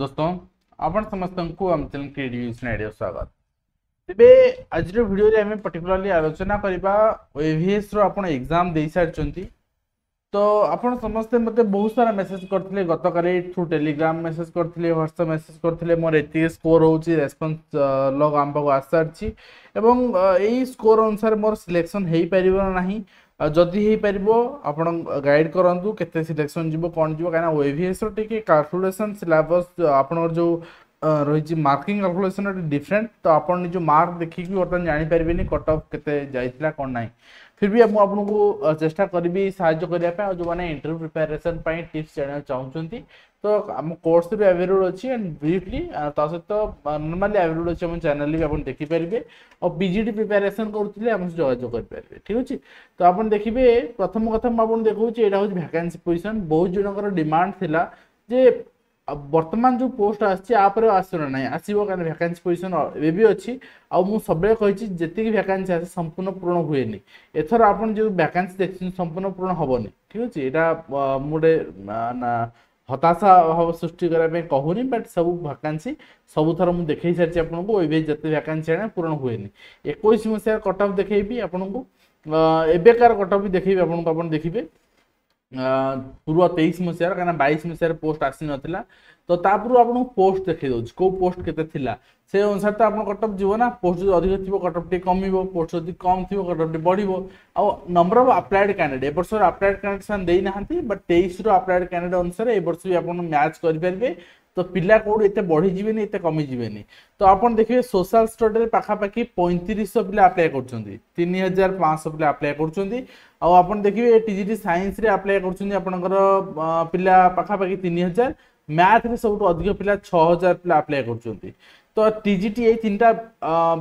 दोस्तों आपण समस्तଙ୍କୁ ଆମ ଚ୍ୟାନେଲ କ୍ରିଏଟିଭ୍ସ ନାଇଡିଓ ସ୍ୱାଗତ ତେବେ ଆଜିର ଭିଡ଼ିଓରେ ଆମେ ପର୍ଟିକୁଲାରଲି ଆଲୋଚନା କରିବା ଓଏଭିଏସ୍ର ଆପଣ ଏକ୍ଜାମ୍ ଦେଇସାରିଛନ୍ତି ତ ଆପଣ ସମସ୍ତେ ମୋତେ ବହୁତ ସାରା ମେସେଜ୍ କରିଥିଲେ ଗତକାଲି ଥ୍ରୁ ଟେଲିଗ୍ରାମ୍ ମେସେଜ୍ କରିଥିଲେ ହ୍ୱାଟ୍ସଆପ୍ ମେସେଜ୍ କରିଥିଲେ ମୋର ଏତିକି ସ୍କୋର୍ ହେଉଛି ରେସ୍ପନ୍ସ ଲଗ୍ ଆମ ପାଖକୁ ଆସିସାରିଛି ଏବଂ ଏଇ ସ୍କୋର୍ ଅନୁସାରେ ମୋର ସିଲେକ୍ସନ୍ ହେଇପାରିବ ନାହିଁ ଯଦି ହେଇପାରିବ ଆପଣ ଗାଇଡ଼ କରନ୍ତୁ କେତେ ସିଲେକ୍ସନ୍ ଯିବ କ'ଣ ଯିବ କାହିଁକିନା ଓ ଏଭିଏସ୍ର ଟିକେ କାଲକୁଲେସନ୍ ସିଲାବସ୍ ଆପଣଙ୍କର ଯେଉଁ ରହିଛି ମାର୍କିଂ କାଲକୁଲେସନ୍ ଏଠି ଡିଫରେଣ୍ଟ ତ ଆପଣ ନିଜ ମାର୍କ ଦେଖିକି ବର୍ତ୍ତମାନ ଜାଣିପାରିବେନି କଟ୍ ଅଫ୍ କେତେ ଯାଇଥିଲା କ'ଣ ନାହିଁ ଫିର୍ ବି ମୁଁ ଆପଣଙ୍କୁ ଚେଷ୍ଟା କରିବି ସାହାଯ୍ୟ କରିବା ପାଇଁ ଆଉ ଯେଉଁମାନେ ଇଣ୍ଟରଭ୍ୟୁ ପ୍ରିପାରେସନ୍ ପାଇଁ ଟିପ୍ସ ଜାଣିବାକୁ ଚାହୁଁଛନ୍ତି ତ ଆମ କୋର୍ସ ବି ଆଭେଲେବୁଲ୍ ଅଛି ଆଣ୍ଡ ବ୍ରିଫଲି ତା ସହିତ ନର୍ମାଲି ଆଭେଲେବୁଲ୍ ଅଛି ଆମ ଚ୍ୟାନେଲ୍ ବି ଆପଣ ଦେଖିପାରିବେ ଆଉ ପି ଜି ଡ଼ି ପ୍ରିପାରେସନ୍ କରୁଥିଲେ ଆମ ସହ ଯୋଗାଯୋଗ କରିପାରିବେ ଠିକ୍ ଅଛି ତ ଆପଣ ଦେଖିବେ ପ୍ରଥମ କଥା ମୁଁ ଆପଣଙ୍କୁ ଦେଖାଉଛି ଏଇଟା ହେଉଛି ଭ୍ୟାକାନ୍ସି ପୋଜିସନ୍ ବହୁତ ଜଣଙ୍କର ଡିମାଣ୍ଡ ଥିଲା ଯେ বর্তমান যে পোস্ট আসছে আপরে আসবে না নাই আসব কারণ ভ্যাকান্সি পজিশন এবে বি অছি আবুলে কী যেত ভ্যাকান্সি আসে সম্পূর্ণ পূরণ হুয়েনি এথর আপনার যে ভ্যাকান্সি দেখছেন সম্পূর্ণ পূরণ হবনি ঠিক আছে এটা গোটে হতাশা ভাব সৃষ্টি করা কহুনি বাট সব ভ্যাকান্সি সবুথর মু দেখাই সারিছি আপনার এবে যেত ভ্যাকান্সি আনে পূরণ হুয়েনি একুশ মশার কট অফ দেখাইবি আপনার এবেকার কট অফ দেখবি আপনার আপনার দেখবে पूर्व तेईस मसीहार कहीं बैस मसीहार पोस्ट आसी नाला तो तापूर्व आपको पोस्ट देखे दौर कौ पोस्ट के से अनुसार तो आप कटअप जीव ना पोस्ट जो अधिक थी कटअप टी कम पोस्ट जब कम थी कटअप टी बढ़ आ नंबर अफ आप्लायड कैंडिडेट ए बर्ष आप्लायड कैंडिडेट से बट तेईस रु आप्लायड कैंडिडेट अनुसार ए बर्ष भी आप मैच करेंगे ତ ପିଲା କେଉଁଠୁ ଏତେ ବଢ଼ିଯିବେନି ଏତେ କମିଯିବେନି ତ ଆପଣ ଦେଖିବେ ସୋସିଆଲ ଷ୍ଟଡ଼ିରେ ପାଖାପାଖି ପଇଁତିରିଶଶହ ପିଲା ଆପ୍ଲାଏ କରୁଛନ୍ତି ତିନି ହଜାର ପାଞ୍ଚଶହ ପିଲା ଆପ୍ଲାଏ କରୁଛନ୍ତି ଆଉ ଆପଣ ଦେଖିବେ ଟିଜିଟି ସାଇନ୍ସରେ ଆପ୍ଲାଏ କରୁଛନ୍ତି ଆପଣଙ୍କର ପିଲା ପାଖାପାଖି ତିନି ହଜାର ମ୍ୟାଥରେ ସବୁଠୁ ଅଧିକ ପିଲା ଛଅ ହଜାର ପିଲା ଆପ୍ଲାଏ କରୁଛନ୍ତି ତ ଟିଜିଟି ଏଇ ତିନିଟା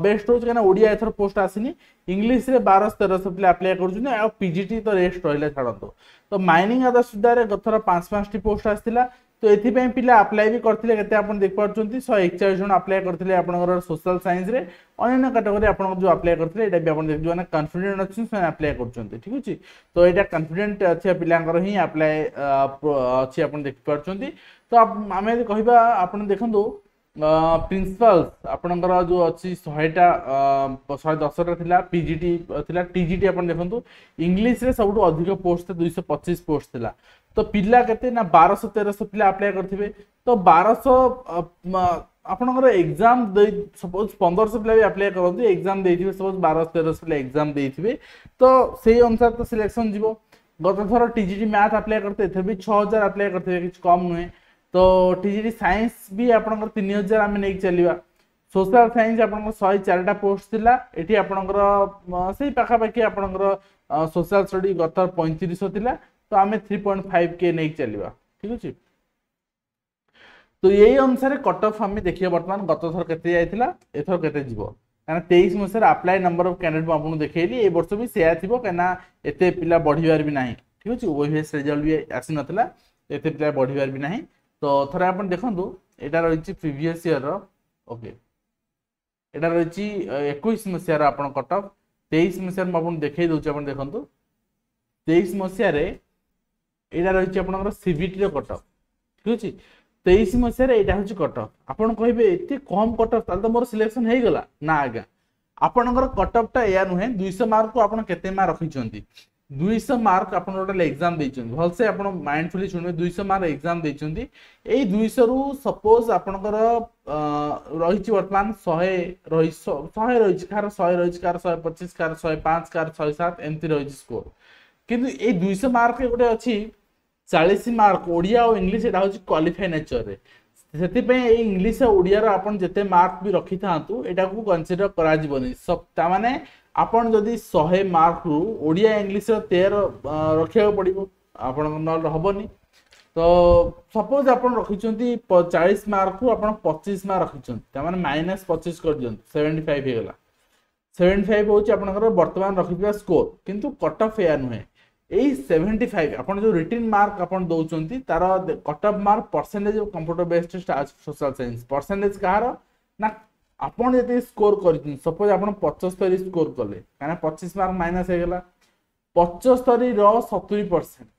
ବେଷ୍ଟ ରହୁଛି କାହିଁକିନା ଓଡ଼ିଆ ଏଥର ପୋଷ୍ଟ ଆସିନି ଇଂଲିଶରେ ବାରଶହ ତେରଶହ ପିଲା ଆପ୍ଲାଏ କରୁଛନ୍ତି ଆଉ ପିଜିଟି ତ ରେଷ୍ଟ ରହିଲା ଛାଡ଼ନ୍ତୁ ତ ମାଇନିଂ ଆଧାର ସୁଧାରେ ଗତର ପାଞ୍ଚ ପାଞ୍ଚଟି ପୋଷ୍ଟ ଆସିଥିଲା তো এথিপাই পিলা আপ্লাই বি করলে কেতে আপনার দেখিপাচ্ছেন শহে একচাশ জন আপ্লাই করলে আপনার সোশিয়াল সাইন্সরে অন্যান্য ক্যাটেগরি আপনার যে আপ্লাই করলে এটা বি আপনার দেখবেন যে কনফিডেন্ট অনেক আপ্লাই করছেন ঠিক আছে তো এটা কনফিডেন্ট থাকা পিলাঙ্কর হি আপ্লাই অছি আপনার দেখিপাচ্ছেন তো আমি যদি কহবা আপনার দেখুন প্রিন্সিপালস আপনার যে অছি শহেটা শহে দশটা লা পিজিটি লা টিজিটি আপনার দেখুন ইংলিশে সবুঠ অধিক পোস্ট দুইশ পঁচিশ পোস্ট লা तो ପିଲା କେତେ ନା ବାରଶହ ତେରଶହ ପିଲା ଆପ୍ଲାଏ କରିଥିବେ ତ ବାରଶହ ଆପଣଙ୍କର ଏକ୍ଜାମ ଦେଇ ସପୋଜ ପନ୍ଦରଶହ ପିଲା ବି ଆପ୍ଲାଏ କରନ୍ତି ଏକ୍ଜାମ ଦେଇଥିବେ ସପୋଜ ବାରଶହ ତେରଶହ ପିଲା ଏକ୍ଜାମ ଦେଇଥିବେ ତ ସେଇ ଅନୁସାରେ ତ ସିଲେକ୍ସନ ଯିବ ଗତ ଥର ଟିଜିଟି ମ୍ୟାଥ ଆପ୍ଲାଏ କରିଥିଲେ ଏଥିରେ ବି ଛଅ ହଜାର ଆପ୍ଲାଏ କରିଥିବେ କିଛି କମ୍ ନୁହେଁ ତ ଟିଜିଟି ସାଇନ୍ସ ବି ଆପଣଙ୍କର ତିନି ହଜାର ଆମେ ନେଇକି ଚାଲିବା ସୋସିଆଲ ସାଇନ୍ସ ଆପଣଙ୍କର ଶହେ ଚାରିଟା ପୋଷ୍ଟ ଥିଲା ଏଠି ଆପଣଙ୍କର ସେଇ ପାଖାପାଖି ଆପଣଙ୍କର ସୋସିଆଲ ଷ୍ଟଡି ଗତ ପଇଁତିରିଶହ ଥିଲା तो आम थ्री पॉइंट फाइव के नहीं चलवा ठीक अच्छे तो यही अनुसार कट अफ आम देखिए बर्तमान गत थर के एथर के କାରଣ ତେଇଶ ମସିହାରେ ଆପ୍ଲାଏ ନମ୍ବର ଅଫ୍ କ୍ୟାଣ୍ଡିଡେଟ୍ ମୁଁ ଆପଣଙ୍କୁ ଦେଖେଇଲି ଏ ବର୍ଷ ବି ସେୟା ଥିବ କାହିଁକିନା ଏତେ ପିଲା ବଢ଼ିବାର ବି ନାହିଁ ଠିକ୍ ଅଛି ଓଭିଏସ୍ ରେଜଲ୍ଟ ବି ଆସିନଥିଲା ଏତେ ପିଲା ବଢ଼ିବାର ବି ନାହିଁ ତ ଥରେ ଆପଣ ଦେଖନ୍ତୁ ଏଇଟା ରହିଛି ପ୍ରିଭିୟସ୍ ଇୟର୍ର ଓକେ ଏଇଟା ରହିଛି ଏକୋଇଶ ମସିହାର ଆପଣ କଟକ ତେଇଶ ମସିହାରେ ମୁଁ ଆପଣଙ୍କୁ ଦେଖେଇ ଦେଉଛି ଆପଣ ଦେଖନ୍ତୁ ତେଇଶ ମସିହାରେ এটা রয়েছে আপনার সিবিটির কটক ঠিক আছে তেইশ মশায় এটা হচ্ছে কটক আপনার কহবে এতে কম কটক তাহলে তো মোট সিলেকশন হয়ে গলা না আজ্ঞা আপনার কটকটা এয়া নুহে দুইশ মার্ক আপনার কেতে মার্ক রক্ষিছেন দুইশ মার্ক আপনার গোটে এক্সাম দিয়েছেন ভালসে আপনার মাইন্ডফুলি শুনবে দুইশ মার্ক এক্সাম দিয়েছেন এই দুইশ রু সপোজ আপনার রয়েছে বর্তমান শহে রয়েছে শহে রয়েছে কার শহে রয়েছে কার শহে পঁচিশ কার শহে পাঁচ কার শহে সাত এমতি রয়েছে স্কোর কিন্তু এই দুইশ মার্ক গোটে অছি ଚାଳିଶ ମାର୍କ ଓଡ଼ିଆ ଆଉ ଇଂଲିଶ ଏଇଟା ହେଉଛି କ୍ୱାଲିଫାଇ ନେଚରରେ ସେଥିପାଇଁ ଏଇ ଇଂଲିଶ ଆଉ ଓଡ଼ିଆର ଆପଣ ଯେତେ ମାର୍କ ବି ରଖିଥାନ୍ତୁ ଏଇଟାକୁ କନସିଡର କରାଯିବନି ତା ମାନେ ଆପଣ ଯଦି ଶହେ ମାର୍କରୁ ଓଡ଼ିଆ ଇଂଲିଶର ତେର ରଖିବାକୁ ପଡ଼ିବ ଆପଣଙ୍କ ନହେଲେ ହେବନି ତ ସପୋଜ୍ ଆପଣ ରଖିଛନ୍ତି ଚାଳିଶ ମାର୍କରୁ ଆପଣ ପଚିଶ ମାର୍କ ରଖିଛନ୍ତି ତାମାନେ ମାଇନସ୍ ପଚିଶ କରିଦିଅନ୍ତୁ ସେଭେଣ୍ଟି ଫାଇଭ୍ ହେଇଗଲା ସେଭେଣ୍ଟି ଫାଇଭ୍ ହେଉଛି ଆପଣଙ୍କର ବର୍ତ୍ତମାନ ରଖିଥିବା ସ୍କୋର କିନ୍ତୁ କଟ୍ ଅଫ୍ ଏୟା ନୁହେଁ এই সেভেন্টি ফাইভ আপনার যে রিটিন মার্ক আপনার দৌঁচ তার cut off mark percentage computer based social science percentage কাহার না আপনার যেতে স্কোর করছেন সপোজ আপনার পঁচস্তরি স্কোর কলে কেন পঁচিশ মার্ক মাইনাস হয়ে গেল পঁচস্তরির রতুরি পরসেন্ট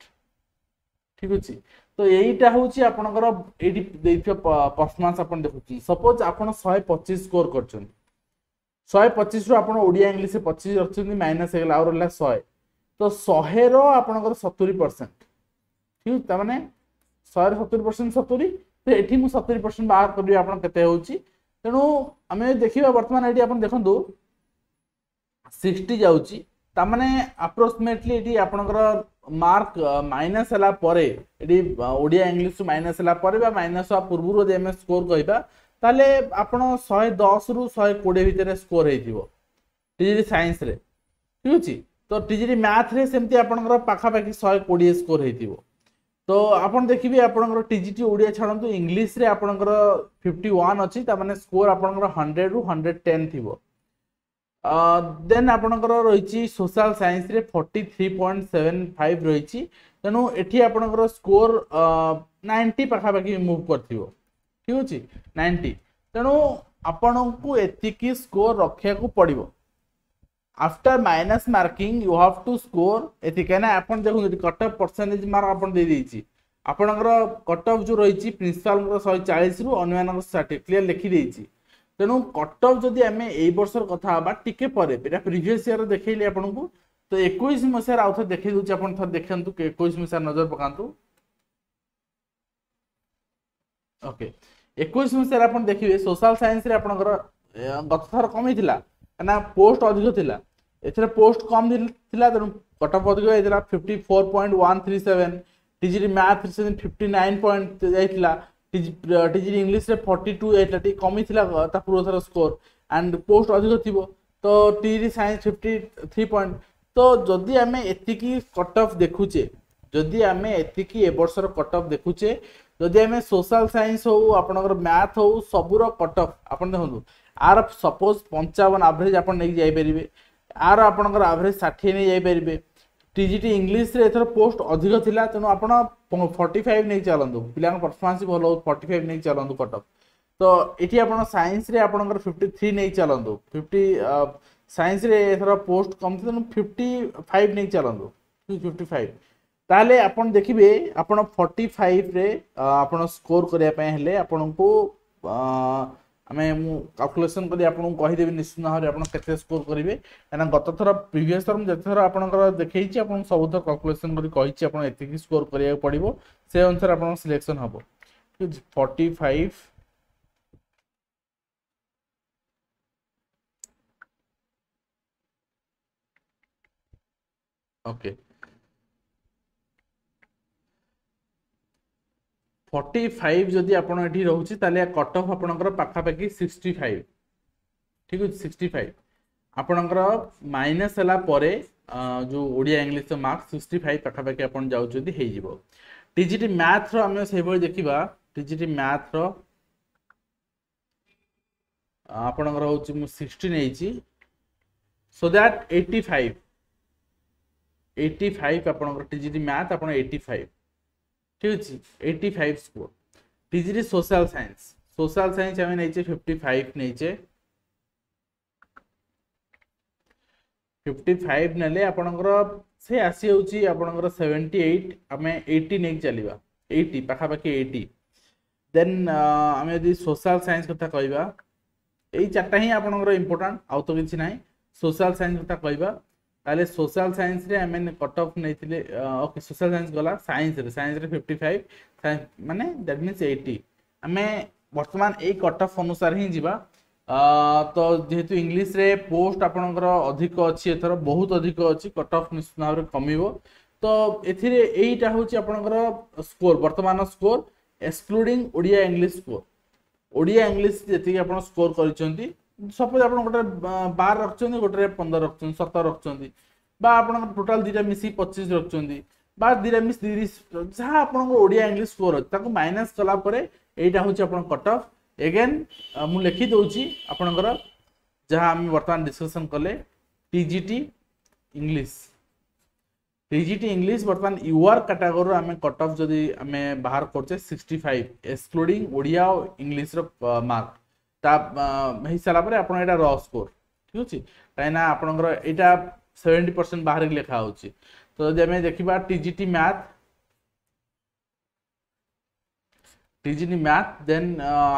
ঠিক আছে তো এইটা হচ্ছে আপনার এইটি দিয়ে পরফরমান্স আপনার দেখুছেন সপোজ আপনার শহে পঁচিশ স্কোর করছেন শহে পঁচিশ রু আপনার ওড়িয়া ইংলিশ পঁচিশ অনেক মাইনাস হয়ে গেল আর রহলা শহে ତ ଶହେର ଆପଣଙ୍କର ସତୁରି ପରସେଣ୍ଟ ଠିକ୍ ଅଛି ତାମାନେ ଶହେର ସତୁରି ପରସେଣ୍ଟ ସତୁରି ତ ଏଠି ମୁଁ ସତୁରି ପରସେଣ୍ଟ ବାହାର କରିବି ଆପଣ କେତେ ହେଉଛି ତେଣୁ ଆମେ ଦେଖିବା ବର୍ତ୍ତମାନ ଏଠି ଆପଣ ଦେଖନ୍ତୁ ସିକ୍ସଟି ଯାଉଛି ତାମାନେ ଆପ୍ରୋକ୍ସିମେଟଲି ଏଠି ଆପଣଙ୍କର ମାର୍କ ମାଇନସ୍ ହେଲା ପରେ ଏଠି ଓଡ଼ିଆ ଇଂଲିଶରୁ ମାଇନସ୍ ହେଲା ପରେ ବା ମାଇନସ୍ ହେବା ପୂର୍ବରୁ ଯଦି ଆମେ ସ୍କୋର କହିବା ତାହେଲେ ଆପଣ ଶହେ ଦଶରୁ ଶହେ କୋଡ଼ିଏ ଭିତରେ ସ୍କୋର ହେଇଥିବ ଟି ସାଇନ୍ସରେ ଠିକ୍ ଅଛି ତ ଟିଜିଟି ମ୍ୟାଥ୍ରେ ସେମିତି ଆପଣଙ୍କର ପାଖାପାଖି ଶହେ କୋଡ଼ିଏ ସ୍କୋର ହେଇଥିବ ତ ଆପଣ ଦେଖିବେ ଆପଣଙ୍କର ଟିଜିଟି ଓଡ଼ିଆ ଛାଡ଼ନ୍ତୁ ଇଂଲିଶରେ ଆପଣଙ୍କର ଫିଫ୍ଟି ୱାନ୍ ଅଛି ତାମାନେ ସ୍କୋର ଆପଣଙ୍କର ହଣ୍ଡ୍ରେଡ଼ରୁ ହଣ୍ଡ୍ରେଡ଼ ଟେନ୍ ଥିବ ଦେନ୍ ଆପଣଙ୍କର ରହିଛି ସୋସିଆଲ ସାଇନ୍ସରେ forty three point seven five ରହିଛି ତେଣୁ ଏଠି ଆପଣଙ୍କର ସ୍କୋର ନାଇଣ୍ଟି ପାଖାପାଖି ମୁଭ୍ କରିଥିବ ଠିକ୍ ଅଛି ନାଇଣ୍ଟି ତେଣୁ ଆପଣଙ୍କୁ ଏତିକି ସ୍କୋର ରଖିବାକୁ ପଡ଼ିବ after minus marking you have to score एति कहना आपण देखो कट ऑफ परसेंटेज मार्क आपण दे दीची ଆପଣଙ୍କର କଟ୍ ଅଫ୍ ଯେଉଁ ରହିଛି ପ୍ରିନ୍ସିପାଲଙ୍କର ଶହେ ଚାଳିଶରୁ ଅନ୍ୟମାନଙ୍କ ଷାଠିଏ କ୍ଲିଅର୍ ଲେଖିଦେଇଛି ତେଣୁ କଟ୍ ଅଫ୍ ଯଦି ଆମେ ଏଇ ବର୍ଷର କଥା ହେବା ଟିକେ ପରେ ଏଇଟା ପ୍ରିଭିୟସ୍ ଇୟର୍ ଦେଖେଇଲି ଆପଣଙ୍କୁ ତ ଏକୋଇଶ ମସିହାରେ ଆଉ ଥରେ ଦେଖେଇ ଦେଉଛି ଆପଣ ଥରେ ଦେଖନ୍ତୁ ଏକୋଇଶ ମସିହାରେ ନଜର ପକାନ୍ତୁ ଓକେ ଏକୋଇଶ ମସିହାରେ ଆପଣ ଦେଖିବେ ସୋଶାଲ ସାଇନ୍ସରେ ଆପଣଙ୍କର ଗତଥର କମିଥିଲା କାହିଁକିନା ପୋଷ୍ଟ ଅଧିକ ଥିଲା ଏଥିରେ ପୋଷ୍ଟ କମ୍ ଥିଲା ତେଣୁ କଟ୍ ଅଧିକ ହେଇଥିଲା fifty four point one three seven TGT ମ୍ୟାଥ୍ରେ ସେମିତି ଫିଫ୍ଟି ନାଇନ୍ ପଏଣ୍ଟ ଯାଇଥିଲା ଟିଜିଟି ଇଂଲିଶରେ ଫର୍ଟି ଟୁ ଯାଇଥିଲା ଟିକେ କମିଥିଲା ତା ପୂର୍ବଥର ସ୍କୋର ଆଣ୍ଡ ପୋଷ୍ଟ ଅଧିକ ଥିବ ତ TGT science fifty three point ତ ଯଦି ଆମେ ଏତିକି କଟଅଫ୍ ଦେଖୁଛେ ଯଦି ଆମେ ଏତିକି ଏ ବର୍ଷର କଟଅଫ୍ ଦେଖୁଛେ ଯଦି ଆମେ ସୋଶାଲ ସାଇନ୍ସ ହଉ ଆପଣଙ୍କର ମ୍ୟାଥ୍ ହଉ ସବୁର କଟଅଫ୍ ଆପଣ ଦେଖନ୍ତୁ ଆର ସପୋଜ୍ ପଞ୍ଚାବନ ଆଭରେଜ୍ ଆପଣ ନେଇକି ଯାଇପାରିବେ ଆର ଆପଣଙ୍କର ଆଭରେଜ୍ ଷାଠିଏ ନେଇ ଯାଇପାରିବେ ଟିଜିଟି ଇଂଲିଶରେ ଏଥର ପୋଷ୍ଟ ଅଧିକ ଥିଲା ତେଣୁ ଆପଣ ଫର୍ଟି ଫାଇଭ୍ ନେଇକି ଚାଲନ୍ତୁ ପିଲାଙ୍କ ପରଫର୍ମାନ୍ସ ଭଲ ହଉ ଫର୍ଟି ଫାଇଭ୍ ନେଇକି ଚାଲନ୍ତୁ କଟକ ତ ଏଠି ଆପଣ ସାଇନ୍ସରେ ଆପଣଙ୍କର ଫିଫ୍ଟି ଥ୍ରୀ ନେଇକି ଚାଲନ୍ତୁ ଫିଫ୍ଟି ସାଇନ୍ସରେ ଏଥର ପୋଷ୍ଟ କମ୍ ଥିଲା ତେଣୁ ଫିଫ୍ଟି ଫାଇଭ୍ ନେଇକି ଚାଲନ୍ତୁ ଫିଫ୍ଟି ଫାଇଭ୍ ତାହେଲେ ଆପଣ ଦେଖିବେ ଆପଣ ଫର୍ଟି ଫାଇଭ୍ରେ ଆପଣ ସ୍କୋର କରିବା ପାଇଁ ହେଲେ ଆପଣଙ୍କୁ ଆମେ ମୁଁ କାଲକୁଲେସନ୍ କରି ଆପଣଙ୍କୁ କହିଦେବି ନିଶ୍ଚିନ୍ତ ଭାବରେ ଆପଣ କେତେ ସ୍କୋର କରିବେ କାହିଁକିନା ଗତଥର ପ୍ରିଭିୟସ୍ ଥର ମୁଁ ଯେତେଥର ଆପଣଙ୍କର ଦେଖେଇଛି ଆପଣ ସବୁଥର କାଲକୁଲେସନ୍ କରି କହିଛି ଆପଣ ଏତିକି ସ୍କୋର କରିବାକୁ ପଡ଼ିବ ସେ ଅନୁସାରେ ଆପଣଙ୍କ ସିଲେକ୍ସନ୍ ହେବ ଫର୍ଟି ଫାଇଭ ফর্টি ফাইভ যদি আপনার এটি রয়েছে তাহলে কট অফ আপনার পাখাপাখি সিক্সটি ফাইভ ঠিক আছে সিক্সটি ফাইভ আপনার মাইনস হলাপরে যে Odia English marks sixty five পাখাপাখি আপনার যাচ্ছেন হয়ে যাব টিজিটি ম্যাথ্র আমি সেইভাবে দেখা টিজিটি ম্যাথ্র আপনার হচ্ছে মু সিক্সটি নিয়েছি so that eighty five eighty five আপনার টিজিটি ম্যাথ আপনার এইটি ফাইভ ঠিক ଅଛି ଏଇଟି ଫାଇଭ ସ୍କୋର ଟିଜିରେ ସୋସିଆଲ ସାଇନ୍ସ সোশ্যাল সায়েন্স আমি নিয়েছি ফিফটি ফাইভ নিয়েছে ফিফটি ফাইভ নেলে আপনার সে আসি যাচ্ছি আপনার সেভেন্টি এইট আমি এইটি নেই চালা এইটি পাখাপাখি এইটি দেন আমি যদি সোশ্যাল সায়েন্স কথা কহবা এই চারটা হি আপনার ইম্পর্টাট আউ তো কিছু না সোশ্যাল সায়েন্স কথা কহবা তাহলে সোশ্যাল সায়েন্সরে আমি কট অফ নেইছিলে ওকে সোশ্যাল সায়েন্স গলা সায়েন্সরে সায়েন্সরে ফিফটি ফাইভ মানে দ্যাট মিন্স এইটি আমি বর্তমান এই কট অফ অনুসারে ହିଁ ଯିବା ତ ଯେହେତୁ ଇଂଲିଶରେ ପୋଷ୍ଟ ଆପଣଙ୍କର ଅଧିକ ଅଛି ଏଥର ବହୁତ ଅଧିକ ଅଛି କଟ୍ ଅଫ୍ ନିଶ୍ଚିତ ଭାବରେ କମିବ ତ ଏଥିରେ ଏଇଟା ହେଉଛି ଆପଣଙ୍କର ସ୍କୋର ବର୍ତ୍ତମାନ score excluding Odia English score Odia English ଯେତିକି ଆପଣ ସ୍କୋର କରିଛନ୍ତି ସପୋଜ୍ ଆପଣ ଗୋଟେ ବାର ରଖିଛନ୍ତି ଗୋଟେ ପନ୍ଦର ରଖିଛନ୍ତି ସତର ରଖିଛନ୍ତି ବା ଆପଣଙ୍କ ଟୋଟାଲ୍ ଦୁଇଟା ମିଶିକି ପଚିଶ ରଖିଛନ୍ତି ବା ଦୁଇଟା ମିଶି ତିରିଶ ଯାହା ଆପଣଙ୍କ ଓଡ଼ିଆ ଇଂଲିଶ ସ୍କୋର ଅଛି ତାକୁ ମାଇନସ୍ କଲା ପରେ ଏଇଟା ହେଉଛି ଆପଣଙ୍କ କଟ୍ ଅଫ୍ ଏଗେନ୍ ମୁଁ ଲେଖିଦେଉଛି ଆପଣଙ୍କର ଯାହା ଆମେ ବର୍ତ୍ତମାନ ଡିସ୍କସନ୍ କଲେ G T English G T English ବର୍ତ୍ତମାନ ୟୁଆର୍ କାଟାଗୋରୀରୁ ଆମେ କଟ୍ ଅଫ୍ ଯଦି ଆମେ ବାହାର କରୁଛେ ସିକ୍ସଟି ଫାଇଭ୍ ଏକ୍ସକ୍ଲୁଡ଼ିଂ ଓଡ଼ିଆ ଓ ଇଂଲିଶର ମାର୍କ ତା ହେଇସାରିଲା ପରେ ଆପଣ ଏଇଟା ର ସ୍କୋର ଠିକ୍ ଅଛି କାହିଁକିନା ଆପଣଙ୍କର ଏଇଟା ସେଭେଣ୍ଟି ପରସେଣ୍ଟ ବାହାରିକି ଲେଖା ହେଉଛି ତ ଯଦି ଆମେ ଦେଖିବା TGT math TGT math then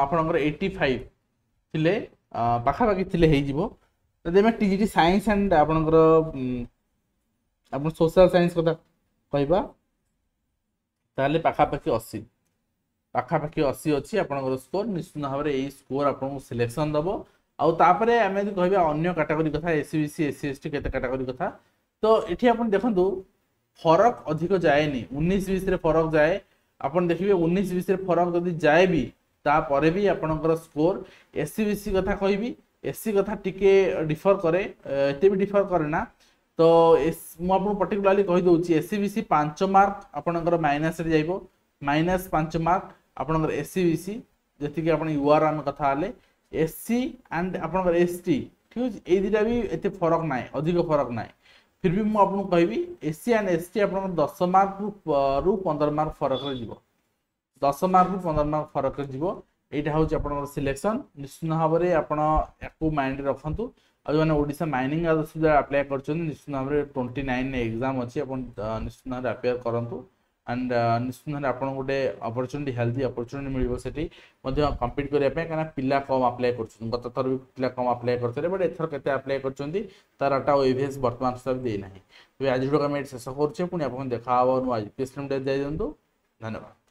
ଆପଣଙ୍କର ଏଇଟି ଫାଇଭ ଥିଲେ ପାଖାପାଖି ଥିଲେ ହେଇଯିବ ଯଦି ଆମେ ଟିଜିଟି ସାଇନ୍ସ ଆଣ୍ଡ ଆପଣଙ୍କର ଆପଣ ସୋସିଆଲ ସାଇନ୍ସ କଥା କହିବା ତାହେଲେ ପାଖାପାଖି ଅଶୀ পাখাপাখি অশী অছি আপনার স্কোর নিশ্চিত ভাবে এই স্কোর আপনার সিলেকশন দেব আপরে আমি যদি কহবা অন্য ক্যাটাগোরি কথা এসি বিসি এসি এসটি কেতে ক্যাটাগোরি কথা তো এটি আপনি দেখুন ফরক অধিক যায়নি উনিশ বিশে ফরক যায় আপনার দেখবে উনিশ বিশে ফরক যদি যায় বি তাপরে বি আপনার স্কোর এসি বিসি কথা কহবি এসি কথা টিকে ডিফর করে এতে বি ডিফর করে না তো মু আপনার পর্টিকুলারলি কহিদি এসি বিসি পাঁচ মার্ক আপনার মাইনাসে যাব মাইনাস পাঁচ মার্ক ଆପଣଙ୍କର ଏସ୍ ସି ବି ସି ଯେତିକି ଆପଣ ୟୁ ଆର୍ ଆମେ କଥା ହେଲେ ଏସ୍ ସି ଆଣ୍ଡ ଆପଣଙ୍କର ଏସ୍ ଟି ଠିକ୍ ଅଛି ଏଇ ଦୁଇଟା ବି ଏତେ ଫରକ ନାହିଁ ଅଧିକ ଫରକ ନାହିଁ ଫିର୍ ବି ମୁଁ ଆପଣଙ୍କୁ କହିବି S C and S T ଆପଣଙ୍କର ଦଶ ମାର୍କରୁ ପନ୍ଦର ମାର୍କ ଫରକରେ ଯିବ ଦଶ ମାର୍କରୁ ପନ୍ଦର ମାର୍କ ଫରକରେ ଯିବ ଏଇଟା ହେଉଛି ଆପଣଙ୍କର ସିଲେକ୍ସନ୍ ନିଶ୍ଚିତ ଭାବରେ ଆପଣ ୟାକୁ ମାଇଣ୍ଡରେ ରଖନ୍ତୁ ଆଉ ଯେଉଁମାନେ ଓଡ଼ିଶା ମାଇନିଂ ଆଦର୍ଶ ଆପ୍ଲାଏ କରୁଛନ୍ତି ନିଶ୍ଚିତ ଭାବରେ ଟ୍ୱେଣ୍ଟି ନାଇନ୍ ଏକ୍ଜାମ୍ ଅଛି ଆପଣ ନିଶ୍ଚିତ ଭାବରେ ଆପ୍ଲାଏ କରନ୍ତୁ ଆଣ୍ଡ ନିଶ୍ଚିତ ଭାବରେ ଆପଣ ଗୋଟେ ଅପରଚୁନିଟି ହେଲ୍ଦି ଅପରଚୁନିଟି ମିଳିବ ସେଠି ମଧ୍ୟ କମ୍ପିଟ୍ କରିବା ପାଇଁ କାହିଁକିନା ପିଲା କମ୍ ଆପ୍ଲାଏ କରୁଛନ୍ତି ଗତ ଥର ବି ପିଲା କମ୍ ଆପ୍ଲାଏ କରିଥିଲେ ବଟ୍ ଏଥର କେତେ ଆପ୍ଲାଏ କରିଛନ୍ତି ତାର ଟା ଓଭିଏସ୍ ବର୍ତ୍ତମାନ ସୁଦ୍ଧା ଦେଇନାହିଁ ତେବେ ଆଜିର ଆମେ ଶେଷ କରୁଛେ ପୁଣି ଆପଣଙ୍କୁ ଦେଖା ହେବ ନୂଆ ଜି ପି ଏସ୍ ଯାଇ ଦିଅନ୍ତୁ ଧନ୍ୟବାଦ